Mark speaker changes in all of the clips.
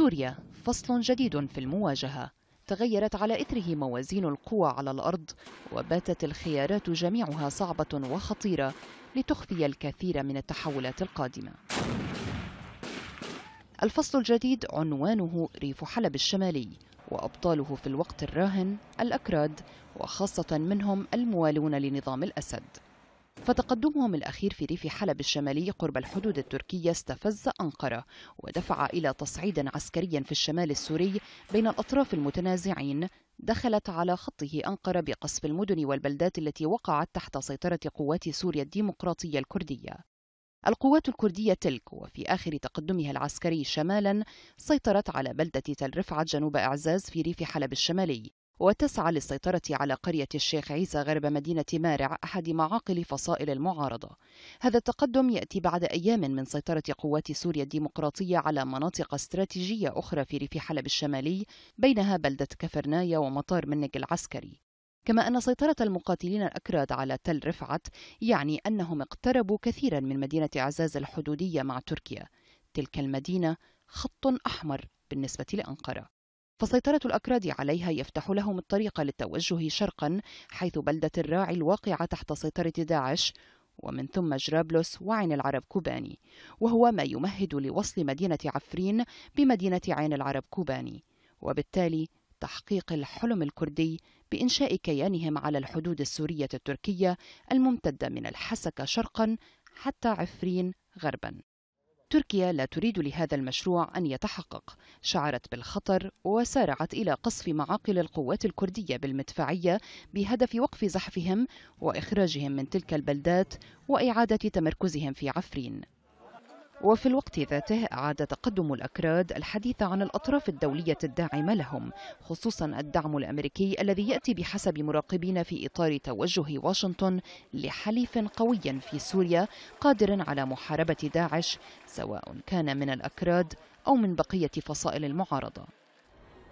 Speaker 1: سوريا فصل جديد في المواجهة تغيرت على إثره موازين القوى على الأرض وباتت الخيارات جميعها صعبة وخطيرة لتخفي الكثير من التحولات القادمة الفصل الجديد عنوانه ريف حلب الشمالي وأبطاله في الوقت الراهن الأكراد وخاصة منهم الموالون لنظام الأسد فتقدمهم الأخير في ريف حلب الشمالي قرب الحدود التركية استفز أنقرة ودفع إلى تصعيد عسكري في الشمال السوري بين الأطراف المتنازعين دخلت على خطه أنقرة بقصف المدن والبلدات التي وقعت تحت سيطرة قوات سوريا الديمقراطية الكردية القوات الكردية تلك وفي آخر تقدمها العسكري شمالا سيطرت على بلدة تل رفعت جنوب إعزاز في ريف حلب الشمالي وتسعى للسيطرة على قرية الشيخ عيسى غرب مدينة مارع أحد معاقل فصائل المعارضة هذا التقدم يأتي بعد أيام من سيطرة قوات سوريا الديمقراطية على مناطق استراتيجية أخرى في ريف حلب الشمالي بينها بلدة كفرنايا ومطار منك العسكري كما أن سيطرة المقاتلين الأكراد على تل رفعت يعني أنهم اقتربوا كثيرا من مدينة عزاز الحدودية مع تركيا تلك المدينة خط أحمر بالنسبة لأنقرة فسيطرة الأكراد عليها يفتح لهم الطريق للتوجه شرقا حيث بلدة الراعي الواقعة تحت سيطرة داعش ومن ثم جرابلس وعين العرب كوباني وهو ما يمهد لوصل مدينة عفرين بمدينة عين العرب كوباني وبالتالي تحقيق الحلم الكردي بإنشاء كيانهم على الحدود السورية التركية الممتدة من الحسكة شرقا حتى عفرين غربا تركيا لا تريد لهذا المشروع أن يتحقق شعرت بالخطر وسارعت إلى قصف معاقل القوات الكردية بالمدفعية بهدف وقف زحفهم وإخراجهم من تلك البلدات وإعادة تمركزهم في عفرين وفي الوقت ذاته أعاد تقدم الأكراد الحديث عن الأطراف الدولية الداعمة لهم خصوصا الدعم الأمريكي الذي يأتي بحسب مراقبين في إطار توجه واشنطن لحليف قوي في سوريا قادر على محاربة داعش سواء كان من الأكراد أو من بقية فصائل المعارضة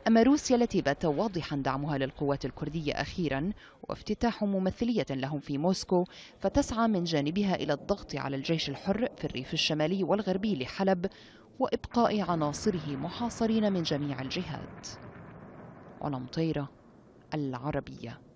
Speaker 1: أما روسيا التي بات واضحا دعمها للقوات الكردية أخيرا وافتتاح ممثلية لهم في موسكو فتسعى من جانبها إلى الضغط على الجيش الحر في الريف الشمالي والغربي لحلب وإبقاء عناصره محاصرين من جميع الجهات العربية